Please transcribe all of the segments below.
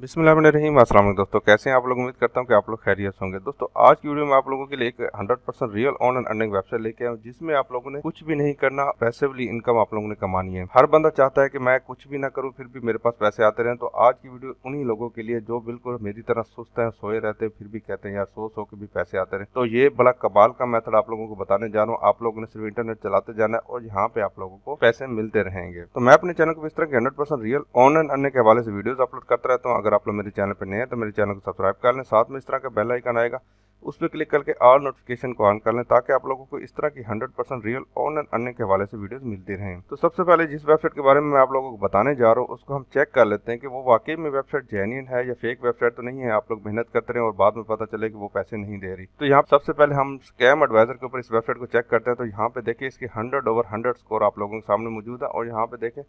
बिसमीम असल दोस्तों कैसे हैं आप लोग उम्मीद करता हूं कि आप लोग खैरियत होंगे दोस्तों आज की वीडियो में आप लोगों के लिए एक 100 percent real on and earning website लेके आया हूं जिसमें आप लोगों ने कुछ भी नहीं करना पैसिवली इनकम आप लोगों ने कमानी है हर बंदा चाहता है कि मैं कुछ भी ना करूँ फिर भी मेरे पास पैसे आते रहे तो आज की वीडियो उन्हीं लोगों के लिए जो बिल्कुल मेरी तरह सुस्त है सोए रहते हैं फिर भी कहते हैं यार सो सो के भी पैसे आते रहे तो ये बड़ा कबाल का मेथड आप लोगों को बताने जा रहा हूँ आप लोगों ने सिर्फ इंटरनेट चलाते जाना है और यहाँ पे आप लोगों को पैसे मिलते रहेंगे तो मैं अपने चैनल को इस तरह के hundred real on and earning के हवाले से वीडियो अपलोड करता रहता हूँ अगर आप लोग मेरे चैनल पर नए हैं तो मेरे चैनल को सब्सक्राइब कर लें साथ में इस तरह का बेल आइकन आएगा उस पर क्लिक करके ऑल नोटिफिकेशन को ऑन कर लें ताकि आप लोगों को इस तरह की 100 परसेंट रियल ऑन एंड अन्य के हवाले से वीडियोस मिलती रहें तो सबसे पहले जिस वेबसाइट के बारे में मैं आप लोगों को बताने जा रहा हूँ उसको हम चेक कर लेते हैं कि वो वाकई में वेबसाइट जेन्यन है या फेक वेबसाइट तो नहीं है आप लोग मेहनत करते रहे और बाद में पता चले कि वो पैसे नहीं दे रही तो यहाँ सबसे पहले हम स्कैम एडवाइजर के ऊपर इस वेबसाइट को चेक करते हैं तो यहाँ पे देखिए इसके हंड्रेड ओवर हंड्रेड स्कोर आप लोगों के सामने मौजूद है और यहाँ पे देखें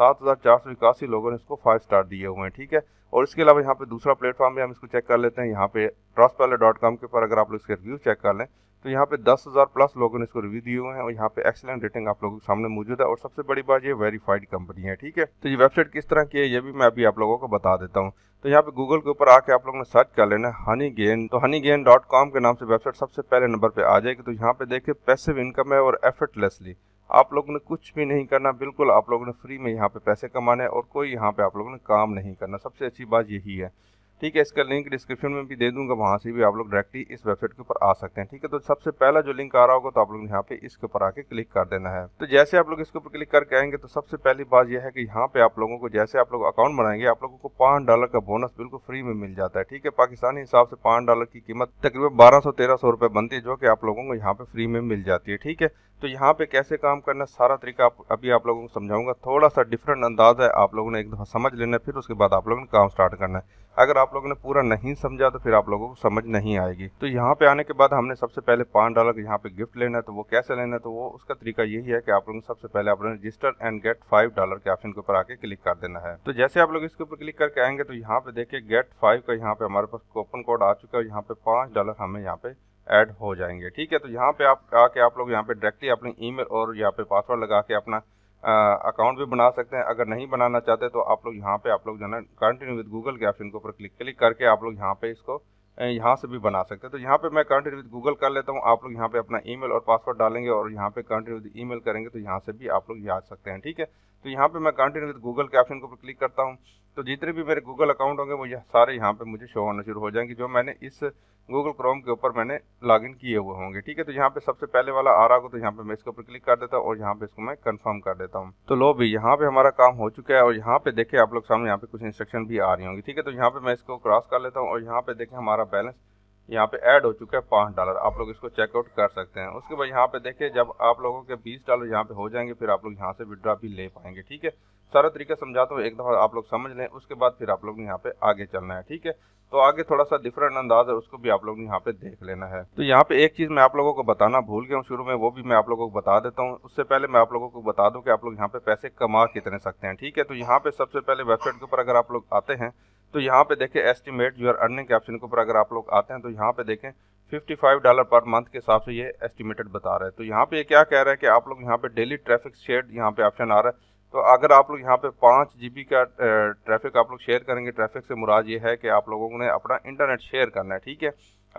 सात हज़ार चार सौ इक्यासी लोगों ने इसको फाइव स्टार दिए हुए हैं ठीक है और इसके अलावा यहाँ पे दूसरा प्लेटफॉर्म भी हम इसको चेक कर लेते हैं यहाँ पे ट्रॉसपेलर डॉट कॉम के ऊपर अगर आप लोग इसके रिव्यू चेक कर लें तो यहाँ पे दस हज़ार प्लस लोगों ने इसको रिव्यू दिए हुए हैं और यहाँ पे एक्सेलेंट रेटिंग आप लोगों के सामने मौजूद है और सबसे बड़ी बात ये वेरीफाइड कंपनी है ठीक है तो ये वेबसाइट किस तरह की है ये भी मैं अभी आप लोगों को बता देता हूँ तो यहाँ पे गूगल के ऊपर आके आप लोगों ने सर्च कर लेना हनी गेन तो हनी गेन डॉट कॉम के नाम से वेबसाइट सबसे पहले नंबर पर आ जाएगी तो यहाँ पे देखिए पैसिव इनकम है और एफर्टलेसली आप लोगों ने कुछ भी नहीं करना बिल्कुल आप लोगों ने फ्री में यहाँ पे पैसे कमाने और कोई यहाँ पे आप लोगों ने काम नहीं करना सबसे अच्छी बात यही है ठीक है इसका लिंक डिस्क्रिप्शन में भी दे दूंगा वहाँ से भी आप लोग डायरेक्टली इस वेबसाइट के ऊपर आ सकते हैं ठीक है तो सबसे पहला जो लिंक आ रहा होगा तो आप लोग यहाँ पे इसके ऊपर आके क्लिक कर देना है तो जैसे आप लोग इसके ऊपर क्लिक करके आएंगे तो सबसे पहली बात यह है कि यहाँ पे आप लोगों को जैसे आप लोग अकाउंट बनाएंगे आप लोगों को पाँच डॉलर का बोनस बिल्कुल फ्री में मिल जाता है ठीक है पाकिस्तानी हिसाब से पाँच डॉलर की कीमत तकरीबन बारह सौ तेरह सौ रुपये बनती है जो कि आप लोगों को यहाँ पे फ्री में मिल जाती है ठीक है तो यहाँ पे कैसे काम करना सारा तरीका आप, अभी आप लोगों को समझाऊंगा थोड़ा सा डिफरेंट अंदाज है आप लोगों ने एक दफ़ा समझ लेना फिर उसके बाद आप लोगों ने काम स्टार्ट करना है अगर आप लोगों ने पूरा नहीं समझा तो फिर आप लोगों को समझ नहीं आएगी तो यहाँ पे आने के बाद हमने सबसे पहले पाँच डॉलर यहाँ पे गिफ्ट लेना है तो वो कैसे लेना है तो वो उसका तरीका यही है कि आप लोगों ने सबसे पहले आप लोगों ने register and get five dollar के ऑप्शन के ऊपर आके क्लिक कर देना है तो जैसे आप लोग इसके ऊपर क्लिक करके आएंगे तो यहाँ पे देखिए गेट फाइव का यहाँ पे हमारे पास कोपन कोड आ चुका है यहाँ पे पाँच डॉलर हमें यहाँ पे ऐड हो जाएंगे ठीक है तो यहाँ पे आप आके आप लोग यहाँ पे डायरेक्टली अपनी ईमेल और यहाँ पे पासवर्ड लगा के अपना अकाउंट भी बना सकते हैं अगर नहीं बनाना चाहते तो आप लोग यहाँ पे आप लोग जो कंटिन्यू विद गूगल के ऑप्शन के ऊपर क्लिक क्लिक करके आप लोग यहाँ पे इसको यहाँ से भी बना सकते हैं तो यहाँ पे मैं कंटिन्यू विद गूगल कर लेता हूँ आप लोग यहाँ पे अपना ईमेल और पासवर्ड डालेंगे और यहाँ पे कंटिन्यू विद ईमेल करेंगे तो यहाँ से भी आप लोग ये आ सकते हैं ठीक है तो यहाँ पे मैं कंटिन्यू विद गूगल के ऑप्शन के ऊपर क्लिक करता हूँ तो जितने भी मेरे गूगल अकाउंट होंगे वो यह सारे यहाँ पे मुझे शो होना शुरू हो जाएंगे जो मैंने इस गूगल क्रोम के ऊपर मैंने लॉगिन किए हुए होंगे ठीक है तो यहाँ पे सबसे पहले वाला आ रहा हो तो यहाँ पे मैं इसके ऊपर क्लिक कर देता हूँ और यहाँ पे इसको मैं कंफर्म कर देता हूँ तो लो भी यहाँ पे हमारा काम हो चुका है और यहाँ पे देखे आप लोग सामने यहाँ पे कुछ इंस्ट्रक्शन भी आ रही होंगी ठीक है तो यहाँ पे मैं इसको क्रॉस कर लेता हूँ और यहाँ पे देखें हमारा बैलेंस यहाँ पे ऐड हो चुका है पाँच डॉलर आप लोग इसको चेकआउट कर सकते हैं उसके बाद यहाँ पे देखिए जब आप लोगों के बीस डॉलर यहाँ पे हो जाएंगे फिर आप लोग यहाँ से विड्रा भी ले पाएंगे ठीक है सारा तरीका समझाता हूँ एक दफ़ा आप लोग समझ लें उसके बाद फिर आप लोग यहाँ पे आगे चलना है ठीक है तो आगे थोड़ा सा डिफरेंट अंदाज है उसको भी आप लोग यहाँ पे देख लेना है तो यहाँ पे एक चीज़ मैं आप लोगों को बताना भूल गया हूँ शुरू में वो भी मैं आप लोगों को बता देता हूँ उससे पहले मैं आप लोगों को बता दूँ कि आप लोग यहाँ पे पैसे कमा कितने सकते हैं ठीक है तो यहाँ पे सबसे पहले वेबसाइट के ऊपर अगर आप लोग आते हैं तो यहाँ पे देखें एस्टिमेट यूर अर्निंग के ऑप्शन के ऊपर अगर आप लोग आते हैं तो यहाँ पे देखें 55 डॉलर पर मंथ के हिसाब से ये एस्टिमेटेड बता रहा है तो यहाँ पे ये क्या कह रहा है कि आप लोग यहाँ पे डेली ट्रैफिक शेयर यहाँ पे ऑप्शन आ रहा है तो अगर आप लोग यहाँ पे पाँच जी का ट्रैफिक आप लोग शेयर करेंगे ट्रैफिक से मुराद ये है कि आप लोगों ने अपना इंटरनेट शेयर करना है ठीक है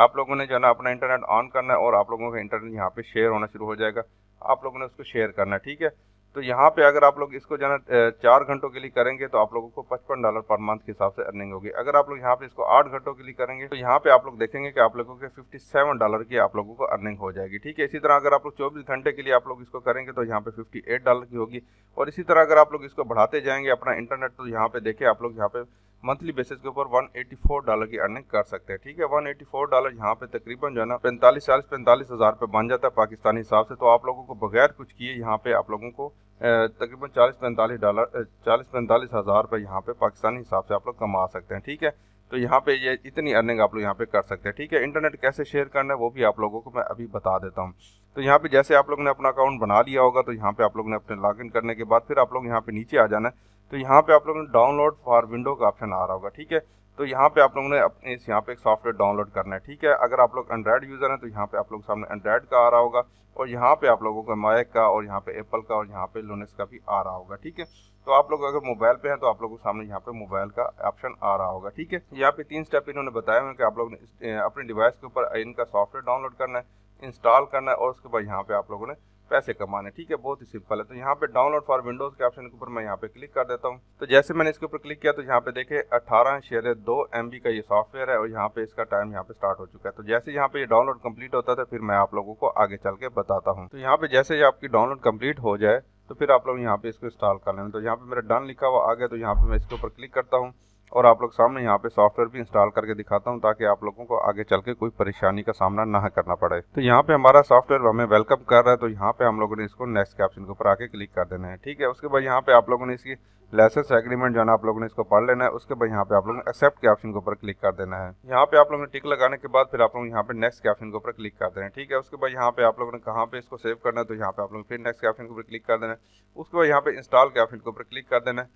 आप लोगों ने जो है ना अपना इंटरनेट ऑन करना है और आप लोगों का इंटरनेट यहाँ पर शेयर होना शुरू हो जाएगा आप लोगों ने उसको शेयर करना है ठीक है तो यहाँ पे अगर आप लोग इसको जाना चार घंटों के लिए करेंगे तो आप लोगों को पचपन डॉलर पर मंथ के हिसाब से अर्निंग होगी अगर आप लोग यहाँ पे इसको आठ घंटों के लिए करेंगे तो यहाँ पे आप लोग देखेंगे कि आप लोगों के फिफ्टी सेवन डॉलर की आप लोगों को अर्निंग हो जाएगी ठीक है इसी तरह अगर आप लोग चौबीस घंटे के लिए आप लोग इसको करेंगे तो यहाँ पे फिफ्टी एट डॉलर की होगी और इसी तरह अगर आप लोग इसको बढ़ाते जाएंगे अपना इंटरनेट तो यहाँ पे देखें आप लोग यहाँ पे मंथली बेसिस के ऊपर 184 डॉलर की अर्निंग कर सकते हैं ठीक है 184 डॉलर यहाँ पे तकरीबन जो है ना पैंतालीस चालीस पैंतालीस हज़ार पे बन जाता है पाकिस्तानी हिसाब से तो आप लोगों को बगैर कुछ किए यहाँ पे आप लोगों को तकरीबन चालीस पैंतालीस डॉलर चालीस पैंतालीस हज़ार रुपये यहाँ पे पाकिस्तानी हिसाब से आप लोग कमा सकते हैं ठीक है तो यहाँ पे ये इतनी अर्निंग आप लोग यहाँ पे कर सकते हैं ठीक है इंटरनेट कैसे शेयर करना है वो भी आप लोगों को मैं अभी बता देता हूँ तो यहाँ पे जैसे आप लोग ने अपना अकाउंट बना लिया होगा तो यहाँ पे आप लोग ने अपने लॉगिन करने के बाद फिर आप लोग यहाँ पे नीचे आ जाना है तो यहाँ पर आप लोग ने डाउनलोड फॉर विंडो का ऑप्शन आ रहा होगा ठीक है तो यहाँ पे आप लोगों ने अपने इस यहाँ पे एक सॉफ्टवेयर डाउनलोड करना है ठीक है अगर आप लोग एंड्रॉयड यूज़र हैं तो यहाँ पे आप लोग सामने एंड्रॉयड का आ रहा होगा और यहाँ पे आप लोगों को माइक का और यहाँ पे एप्पल का और यहाँ पे लोनेस का भी आ रहा होगा ठीक है तो आप लोग अगर मोबाइल पे हैं तो आप लोगों के सामने यहाँ पे मोबाइल का ऑप्शन आ रहा होगा ठीक है यहाँ पे तीन स्टेप इन्होंने बताया हुए कि आप लोग ने अपने डिवाइस के ऊपर इनका सॉफ्टवेयर डाउनलोड करना है इंस्टॉल करना है और उसके बाद यहाँ पे आप लोगों ने पैसे कमाने ठीक है बहुत ही सिंपल है तो यहाँ पे डाउनलोड फॉर विंडोज के ऑप्शन के ऊपर मैं यहाँ पे क्लिक कर देता हूँ तो जैसे मैंने इसके ऊपर क्लिक किया तो यहाँ पे देखे अठारह शेयर दो एम का ये सॉफ्टवेयर है और यहाँ पे इसका टाइम यहाँ पे स्टार्ट हो चुका है तो जैसे यहाँ पे डाउनलोड कम्प्लीट होता था फिर मैं आप लोगों को आगे चल के बताता हूँ तो यहाँ पे जैसे आपकी डाउनलोड कम्प्लीट हो जाए तो फिर आप लोग यहाँ पे इसको इंस्टॉल कर लेना तो यहाँ पे मेरा डन लिखा हुआ आ गया तो यहाँ पे मैं इसके ऊपर क्लिक करता हूँ और आप लोग सामने यहाँ पे सॉफ्टवेयर भी इंस्टॉल करके दिखाता हूँ ताकि आप लोगों को आगे चल के कोई परेशानी का सामना ना करना पड़े तो यहाँ पे हमारा सॉफ्टवेयर हमें वेलकम कर रहा है तो यहाँ पे हम लोगों ने इसको नेक्स्ट के ऑप्शन के ऊपर आके क्लिक कर देना है ठीक है उसके बाद यहाँ पे आप लोगों ने इसकी लाइसेंस एग्रीमेंट जो है आप लोगों ने इसको पढ़ लेना है उसके बाद यहाँ पे आप लोगों ने एक्सेप्ट के ऑप्शन के ऊपर क्लिक कर देना है यहाँ पे आप लोगों ने टिक लगाने के बाद फिर आप लोग यहाँ पे नेक्स्ट के ऑप्शन के ऊपर क्लिक कर देना है ठीक है उसके बाद यहाँ पे आप लोगों ने कहाँ पे इसको सेव करना है तो यहाँ पे आप लोग फिर नेक्स्ट के ऑप्शन के ऊपर क्लिक कर देना है उसके बाद यहाँ पे इंस्टॉल के ऑप्शन के ऊपर क्लिक कर देना है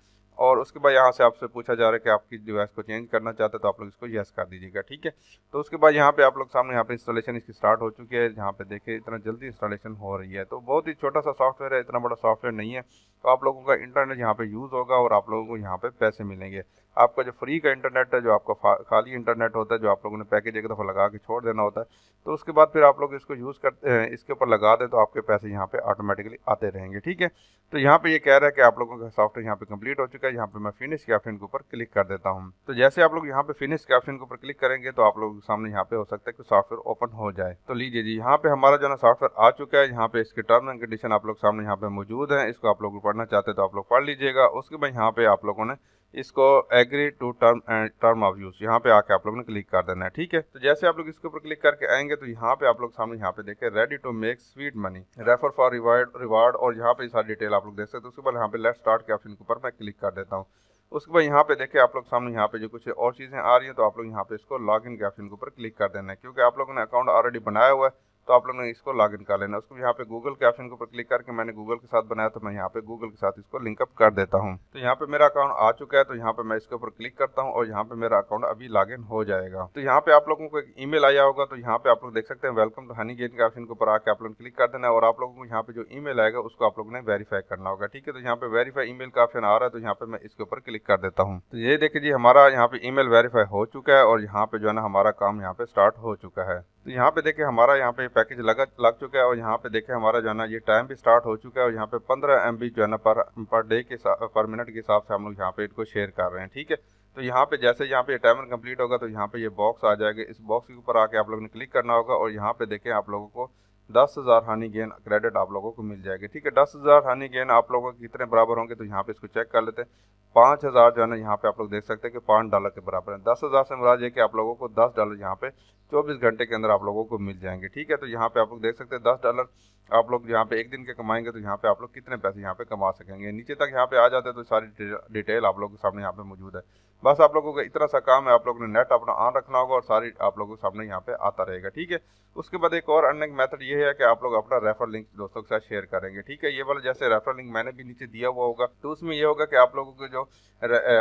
और उसके बाद यहाँ से आपसे पूछा जा रहा है कि आपकी डिवाइस को चेंज करना चाहते हैं तो आप लोग इसको यस कर दीजिएगा ठीक है तो उसके बाद यहाँ पे आप लोग सामने यहाँ पे इंस्टॉलेशन इसकी स्टार्ट हो चुकी है जहाँ पे देखिए इतना जल्दी इंस्टॉलेशन हो रही है तो बहुत ही छोटा सा सॉफ्टवेयर है इतना बड़ा सॉफ्टवेयर नहीं है तो आप लोगों का इंटरनेट यहाँ पे यूज़ होगा और आप लोगों को यहाँ पे पैसे मिलेंगे आपका जो फ्री का इंटरनेट है जो आपका खाली इंटरनेट होता है जो आप लोगों ने पैकेज एक दफ़ा लगा के छोड़ देना होता है तो उसके बाद फिर आप लोग इसको यूज़ करते हैं इसके ऊपर लगा दें तो आपके पैसे यहाँ पे ऑटोमेटिकली आते रहेंगे ठीक है तो यहाँ पे ये कह रहा है कि आप लोगों का सॉफ्टवेयर यहाँ पे कंप्लीट हो चुका है यहाँ पे मैं फिनिश के ऑप्शन के ऊपर क्लिक कर देता हूँ तो जैसे आप लोग यहाँ पे फिनिश के ऑप्शन के ऊपर क्लिक करेंगे तो आप लोगों के सामने यहाँ पे हो सकता है कि सॉफ्टवेयर ओपन हो जाए तो लीजिए जी यहाँ पे हमारा जो ना सॉफ्टवेयर आ चुका है यहाँ पे इसके टर्म एंड कंडीशन आप लोग सामने यहाँ पे मौजूद है इसको आप लोग ऊपर पढ़ना चाहते हैं तो आप लोग पढ़ लीजिएगा उसके बाद यहाँ पे आप लोगों ने इसको agree to term and term of use यहाँ पे आके आप लोगों ने क्लिक कर देना है ठीक है तो जैसे आप लोग इसके ऊपर क्लिक करके आएंगे तो यहाँ पे आप लोग सामने यहाँ पे देखे ready to make sweet money refer for reward reward और यहाँ पे सारी डिटेल आप लोग देख सकते हैं उसके बाद यहाँ पे लेट स्टार्ट के ऑप्शन के ऊपर मैं क्लिक कर देता हूँ उसके बाद यहाँ पे देखे आप लोग सामने यहाँ पे जो कुछ और चीज़ें आ रही है तो आप लोग यहाँ पे इसको लॉग के ऑप्शन के ऊपर क्लिक कर देना है क्योंकि आप लोगों ने अकाउंट ऑलरेडी बनाया हुआ है तो आप लोग ने इसको लॉग इन कर लेना उसको यहाँ पे गूगल के ऑप्शन के ऊपर क्लिक करके मैंने गूगल के साथ बनाया तो मैं यहाँ पे गूगल के साथ इसको लिंकअप कर देता हूँ तो यहाँ पे मेरा अकाउंट आ चुका है तो यहाँ पे मैं इसके ऊपर क्लिक करता हूँ और यहाँ पे मेरा अकाउंट अभी लॉग इन हो जाएगा तो यहाँ पे आप लोगों को एक मेल आया होगा तो यहाँ पे आप लोग देख सकते हैं वेलकम टू हनी गेट के ऑप्शन के ऊपर आके आप लोग क्लिक कर देना है और आप लोगों को यहाँ पे जो ई आएगा उसको आप लोगों ने वेरीफाई करना होगा ठीक है तो यहाँ पे वेरीफाई मेल का ऑप्शन आ रहा है तो यहाँ पे मैं इसके ऊपर क्लिक कर देता हूँ तो ये देखिए जी हमारा यहाँ पे ईमेल वेरीफाई हो चुका है और यहाँ पे जो है ना हमारा काम यहाँ पे स्टार्ट हो चुका है तो यहाँ पे देखें हमारा यहाँ पे पैकेज लगा लग चुका है और यहाँ पे देखें हमारा जो है ना ये टाइम भी स्टार्ट हो चुका है और यहाँ पे 15 एम जो है ना पर पर डे के पर मिनट के हिसाब से हम लोग यहाँ पे इनको शेयर कर रहे हैं ठीक है तो यहाँ पे जैसे यहाँ पे टाइमर कंप्लीट होगा तो यहाँ पे ये बॉक्स आ जाएगा इस बॉक्स के ऊपर आके आप लोगों ने क्लिक करना होगा और यहाँ पे देखें आप लोगों को दस हज़ार हनी गेन क्रेडिट आप लोगों को मिल जाएगी ठीक है दस हज़ार हनी गेन आप लोगों के कितने बराबर होंगे तो यहाँ पे इसको चेक कर लेते हैं पाँच हज़ार जो है ना यहाँ पे आप लोग देख सकते हैं कि पाँच डॉलर के बराबर है दस हज़ार से मराज ये कि आप लोगों को दस डॉलर यहाँ पे चौबीस घंटे के अंदर आप लोगों को मिल जाएंगे ठीक है तो यहाँ पे आप लोग देख सकते हैं दस डॉलर आप लोग यहाँ पे एक दिन के कमाएंगे तो यहाँ पे आप लोग कितने पैसे यहाँ पे कमा सकेंगे नीचे तक यहाँ पे आ जाते हैं तो सारी डिटेल आप लोगों के सामने यहाँ पे मौजूद है बस आप लोगों का इतना सा काम है आप लोगों ने नेट अपना ऑन रखना होगा और सारी आप लोगों के सामने यहाँ पे आता रहेगा ठीक है उसके बाद एक और अर्निंग मेथड ये है कि आप लोग अपना रेफर लिंक दोस्तों के साथ शेयर करेंगे ठीक है ये वाला जैसे रेफर लिंक मैंने भी नीचे दिया हुआ होगा तो उसमें ये होगा कि आप लोगों के जो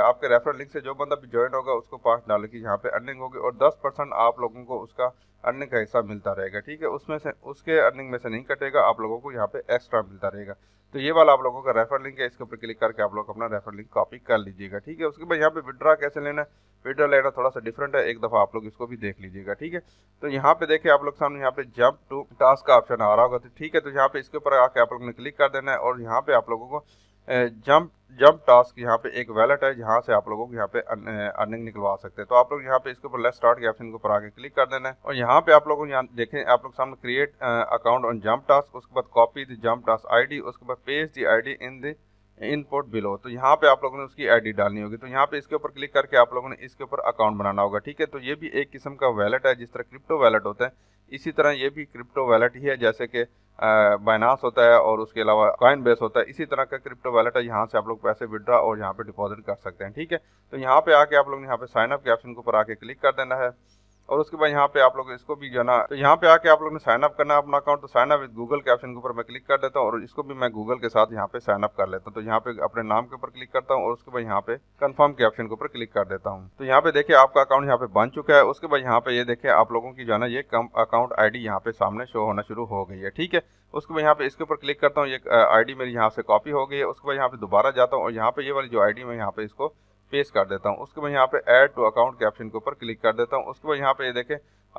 आपके रेफर लिंक से जो बंदा भी ज्वाइन होगा उसको पाँच डॉलर की यहाँ पे अर्निंग होगी और दस आप लोगों को उसका अर्निंग का हिस्सा मिलता रहेगा ठीक है उसमें से उसके अर्निंग में से नहीं कटेगा आप लोगों को यहाँ पे एक्स्ट्रा मिलता रहेगा तो ये वाला आप लोगों का रेफर लिंक है इसके ऊपर क्लिक करके आप लोग अपना रेफर लिंक कॉपी कर लीजिएगा ठीक है उसके बाद यहाँ पे विड्रा कैसे लेना है विड्रा लेना थोड़ा सा डिफरेंट है एक दफ़ा आप लोग इसको भी देख लीजिएगा ठीक है तो यहाँ पे देखिए आप लोग सामने यहाँ पे जंप टू टास्क का ऑप्शन आ रहा होगा तो ठीक है तो यहाँ पे इसके ऊपर आके आप लोग ने क्लिक कर देना है और यहाँ पे आप लोगों को जंप जंप टास्क यहाँ पे एक वैलेट है जहाँ से आप लोगों को यहाँ पे अर्निंग निकलवा सकते हैं तो आप लोग यहाँ पे इसके ऊपर लेट स्टार्ट के ऑप्शन के ऊपर आगे क्लिक कर देना है और यहाँ पे आप लोगों को यहाँ देखें आप लोग सामने create account on jump task उसके बाद copy the jump task ID उसके बाद page the I in the input below तो यहाँ पे आप लोगों ने उसकी आईडी डालनी होगी तो यहाँ पे इसके ऊपर क्लिक करके आप लोगों ने इसके ऊपर अकाउंट बनाना होगा ठीक है तो ये भी एक किस्म का वैलेट है जिस तरह क्रिप्टो वैलेट होता है इसी तरह ये भी क्रिप्टो वैलेट ही है जैसे कि बाइनास होता है और उसके अलावा कॉइन बेस होता है इसी तरह का क्रिप्टो वैलेट है यहाँ से आप लोग पैसे विड्रा और यहाँ पे डिपॉजिट कर सकते हैं ठीक है तो यहाँ पे आके आप लोग यहाँ पे साइनअप के ऑप्शन के ऊपर आके क्लिक कर देना है और उसके बाद यहाँ पे आप लोग इसको भी जो ना तो यहाँ पे आके आप लोग ने साइन अप करना है अपना अकाउंट तो साइन अप विद गूगल के ऑप्शन के ऊपर मैं क्लिक कर देता हूँ और इसको भी मैं गूगल के साथ यहाँ पे साइन अप कर लेता हूँ तो यहाँ पे अपने नाम के ऊपर क्लिक करता हूँ और उसके बाद यहाँ पे कन्फर्म के ऑप्शन के ऊपर क्लिक कर देता हूँ तो यहाँ पे देखिए आपका अकाउंट यहाँ पे बन चुका है उसके बाद यहाँ पे ये देखे आप लोगों की जो ना ये अकाउंट आई डी यहाँ पे सामने शो होना शुरू हो गई है ठीक है उसके बाद यहाँ पे इसके ऊपर क्लिक करता हूँ ये आईडी मेरी यहाँ से कॉपी हो गई है उसके बाद यहाँ पे दोबारा जाता हूँ और यहाँ पे ये वाली जो आईडी मैं यहाँ पे इसको पेश कर देता हूँ उसके बाद यहाँ पे ऐड टू अकाउंट के ऑप्शन के ऊपर क्लिक कर देता हूँ उसके बाद यहाँ पे ये देखें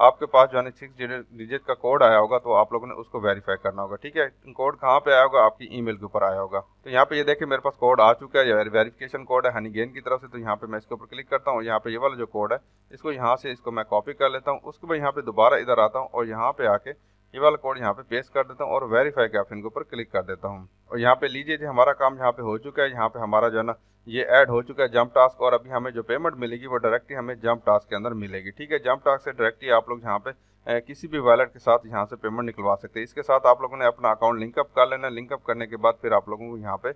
आपके पास जो है सिक्स डिजिट का कोड आया होगा तो आप लोगों ने उसको वेरीफाई करना होगा ठीक है कोड कहाँ पे आया होगा आपकी ईमेल के ऊपर आया होगा तो यहाँ पे ये देखिए मेरे पास कोड आ चुका है वेरीफिकेशन वेरिफिकेशन कोड है हनी गेन की तरफ से तो यहाँ पे मैं इसके ऊपर क्लिक करता हूँ यहाँ पे ये वाला जो कोड है इसको यहाँ से इसको मैं कॉपी कर लेता हूँ उसके बाद यहाँ पे दोबारा इधर आता हूँ और यहाँ पे आके ये वाला कोड यहाँ पे पेस्ट कर देता हूँ और वेरीफाई के ऑप्शन के ऊपर क्लिक कर देता हूँ और यहाँ पे लीजिए हमारा काम यहाँ पे हो चुका है यहाँ पे हमारा जो है ना ये ऐड हो चुका है जंप टास्क और अभी हमें जो पेमेंट मिलेगी वो डायरेक्टली हमें जंप टास्क के अंदर मिलेगी ठीक है जंप टास्क से डायरेक्टली आप लोग यहाँ पे किसी भी वैलेट के साथ यहाँ से पेमेंट निकलवा सकते हैं इसके साथ आप लोगों ने अपना अकाउंट लिंकअप कर लेना लिंकअप करने के बाद फिर आप लोगों को यहाँ पे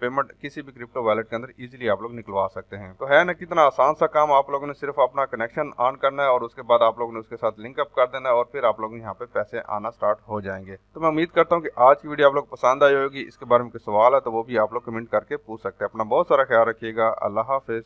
पेमेंट किसी भी क्रिप्टो वैलेट के अंदर इजीली आप लोग निकलवा सकते हैं तो है ना कितना आसान सा काम आप लोगों ने सिर्फ अपना कनेक्शन ऑन करना है और उसके बाद आप लोगों ने उसके साथ लिंकअप कर देना है और फिर आप लोगों यहाँ पे पैसे आना स्टार्ट हो जाएंगे तो मैं उम्मीद करता हूँ कि आज की वीडियो आप लोग पसंद आई होगी इसके बारे में कोई सवाल है तो वो भी आप लोग कमेंट करके पूछ सकते हैं अपना बहुत सारा ख्याल रखिएगा अल्लाह हाफिज़